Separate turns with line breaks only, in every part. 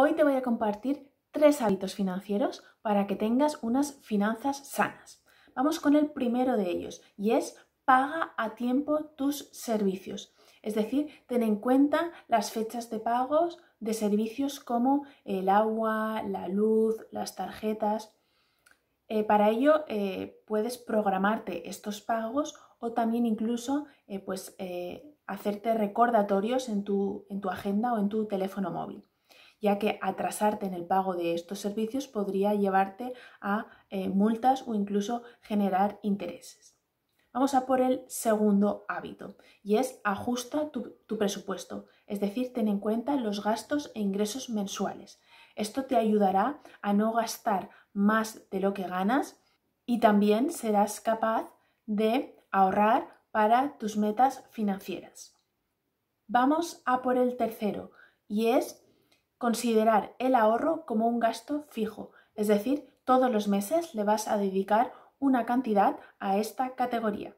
Hoy te voy a compartir tres hábitos financieros para que tengas unas finanzas sanas. Vamos con el primero de ellos y es paga a tiempo tus servicios. Es decir, ten en cuenta las fechas de pagos de servicios como el agua, la luz, las tarjetas. Eh, para ello eh, puedes programarte estos pagos o también incluso eh, pues, hacerte recordatorios en tu agenda o en tu teléfono móvil ya que atrasarte en el pago de estos servicios podría llevarte a eh, multas o incluso generar intereses. Vamos a por el segundo hábito y es ajusta tu, tu, presupuesto, es decir, ten en cuenta los gastos e ingresos mensuales. Esto te ayudará a no gastar más de lo que ganas y también serás capaz de ahorrar para tus metas financieras. Vamos a por el tercero y es Considerar el ahorro como un gasto fijo, es decir, todos los meses le vas a dedicar una cantidad a esta categoría.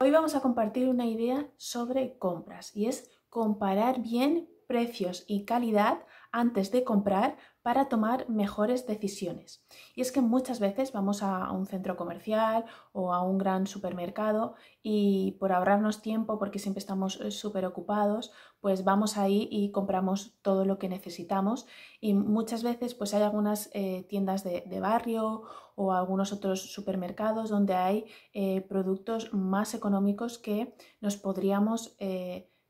Hoy vamos a compartir una idea sobre compras y es comparar bien precios y calidad antes de comprar para tomar mejores decisiones. Y es que muchas veces vamos a un centro comercial o a un gran supermercado y por ahorrarnos tiempo, porque siempre estamos eh, súper ocupados, pues vamos ahí y compramos todo lo que necesitamos. Y muchas veces pues hay algunas eh, tiendas de, barrio o algunos otros supermercados donde hay eh, productos más económicos que nos podríamos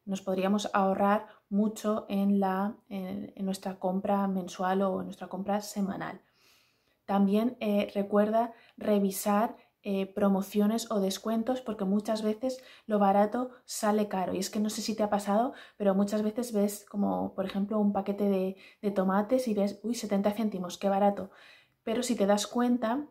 nos podríamos ahorrar mucho en, nuestra compra mensual o en nuestra compra semanal. También eh, recuerda revisar eh, promociones o descuentos porque muchas veces lo barato sale caro. Y es que no sé si te ha pasado, pero muchas veces ves como, por ejemplo, un paquete de, tomates y ves, uy, 70 céntimos, qué barato. Pero si te das cuenta,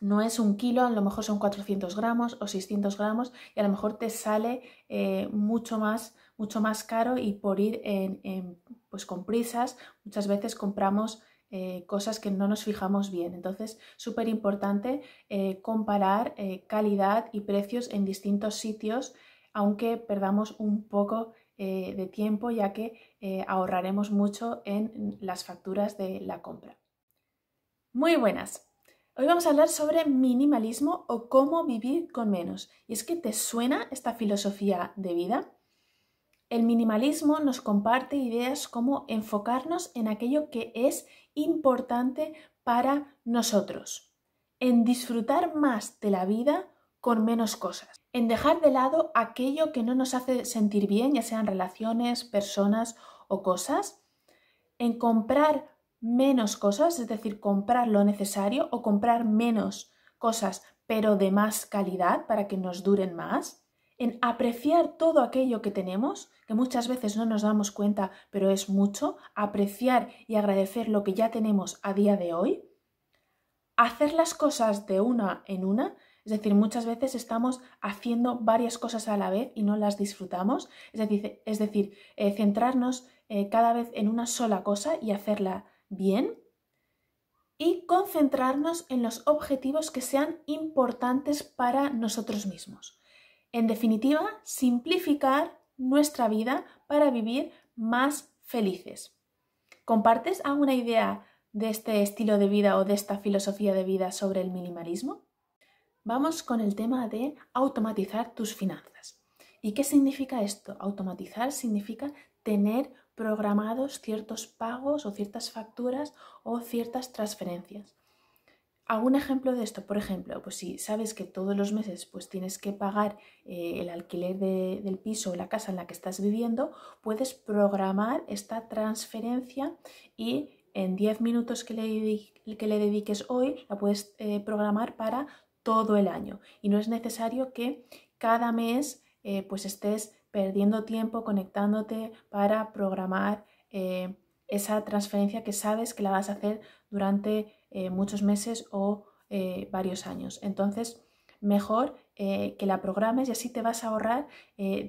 no es un kilo, a lo mejor son 400 gramos o 600 gramos y a lo mejor te sale eh, mucho más mucho más caro y por ir en, pues con prisas muchas veces compramos eh, cosas que no nos fijamos bien. Entonces, súper importante eh, comparar eh, calidad y precios en distintos sitios, aunque perdamos un poco de tiempo, ya que ahorraremos mucho en las facturas de la compra. Muy buenas. Hoy vamos a hablar sobre minimalismo o cómo vivir con menos. Y es que te suena esta filosofía de vida. El minimalismo nos comparte ideas como enfocarnos en aquello que es importante para nosotros, en disfrutar más de la vida con menos cosas, en dejar de lado aquello que no nos hace sentir bien, ya sean relaciones, personas o cosas, en comprar menos cosas, es decir, comprar lo necesario o comprar menos cosas pero de más calidad para que nos duren más, en apreciar todo aquello que tenemos, que muchas veces no nos damos cuenta, pero es mucho, apreciar y agradecer lo que ya tenemos a día de hoy, hacer las cosas de una en una, es decir, muchas veces estamos haciendo varias cosas a la vez y no las disfrutamos, es decir, es decir eh, centrarnos eh, cada vez en una sola cosa y hacerla bien y concentrarnos en los objetivos que sean importantes para nosotros mismos. En definitiva, simplificar nuestra vida para vivir más felices. ¿Compartes alguna idea de este estilo de vida o de esta filosofía de vida sobre el minimalismo? Vamos con el tema de automatizar tus finanzas. ¿Y qué significa esto? Automatizar significa tener programados ciertos pagos o ciertas facturas o ciertas transferencias un ejemplo de esto, por ejemplo, pues si sabes que todos los meses pues tienes que pagar eh, el alquiler del piso o la casa en la que estás viviendo, puedes programar esta transferencia y en 10 minutos que le, que le, dediques hoy la puedes eh, programar para todo el año y no es necesario que cada mes eh, pues estés perdiendo tiempo conectándote para programar esa transferencia que sabes que la vas a hacer durante eh, muchos meses o eh, varios años. Entonces, mejor eh, que la programes y así te vas a ahorrar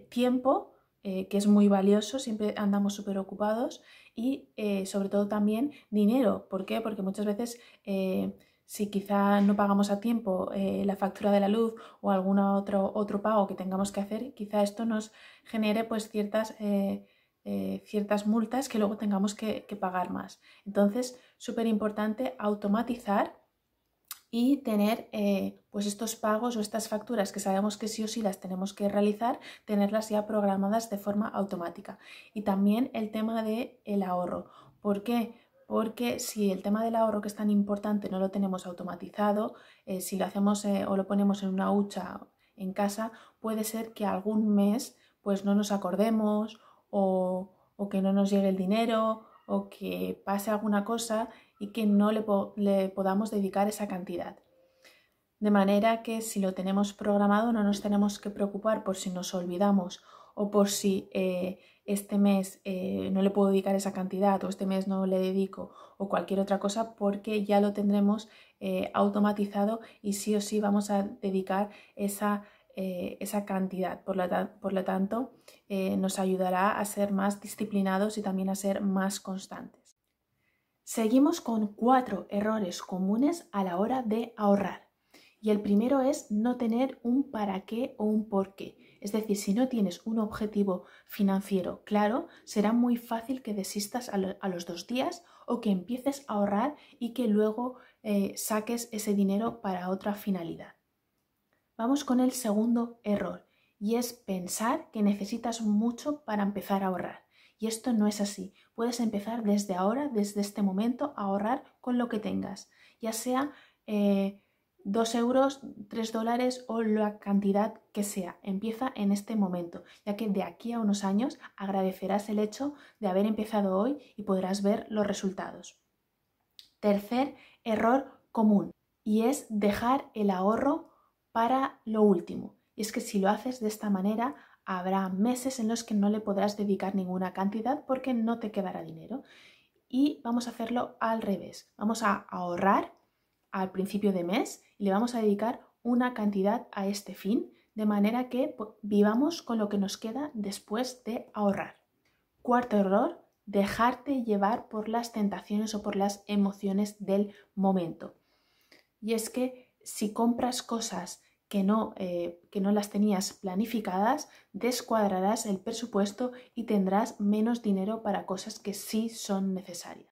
tiempo, que es muy valioso, siempre andamos súper ocupados, y sobre todo también dinero. ¿Por qué? Porque muchas veces... si quizá no pagamos a tiempo la factura de la luz o algún otro, otro pago que tengamos que hacer, quizá esto nos genere pues ciertas eh, ciertas multas que luego tengamos que, pagar más. Entonces, súper importante automatizar y tener eh, pues estos pagos o estas facturas que sabemos que sí o sí las tenemos que realizar, tenerlas ya programadas de forma automática. Y también el tema del el ahorro. ¿Por qué? Porque si el tema del ahorro que es tan importante no lo tenemos automatizado, eh, si lo hacemos o lo ponemos en una hucha en casa, puede ser que algún mes pues no nos acordemos o, que no nos llegue el dinero o que pase alguna cosa y que no le, podamos dedicar esa cantidad. De manera que si lo tenemos programado no nos tenemos que preocupar por si nos olvidamos o por si eh, este mes eh, no le puedo dedicar esa cantidad o este mes no le dedico o cualquier otra cosa porque ya lo tendremos eh, automatizado y sí o sí vamos a dedicar esa eh, esa cantidad. Por lo, tanto, eh, nos ayudará a ser más disciplinados y también a ser más constantes. Seguimos con cuatro errores comunes a la hora de ahorrar. Y el primero es no tener un para qué o un por qué. Es decir, si no tienes un objetivo financiero claro, será muy fácil que desistas a, los dos días o que empieces a ahorrar y que luego eh, saques ese dinero para otra finalidad. Vamos con el segundo error y es pensar que necesitas mucho para empezar a ahorrar. Y esto no es así. Puedes empezar desde ahora, desde este momento, a ahorrar con lo que tengas, ya sea eh, dos 2 euros, 3 dólares o la cantidad que sea. Empieza en este momento, ya que de aquí a unos años agradecerás el hecho de haber empezado hoy y podrás ver los resultados. Tercer error común y es dejar el ahorro para lo último. Y es que si lo haces de esta manera, habrá meses en los que no le podrás dedicar ninguna cantidad porque no te quedará dinero. Y vamos a hacerlo al revés. Vamos a ahorrar al principio de mes y le vamos a dedicar una cantidad a este fin, de manera que vivamos con lo que nos queda después de ahorrar. Cuarto error, dejarte llevar por las tentaciones o por las emociones del momento. Y es que si compras cosas eh, que no, las tenías planificadas, descuadrarás el presupuesto y tendrás menos dinero para cosas que sí son necesarias.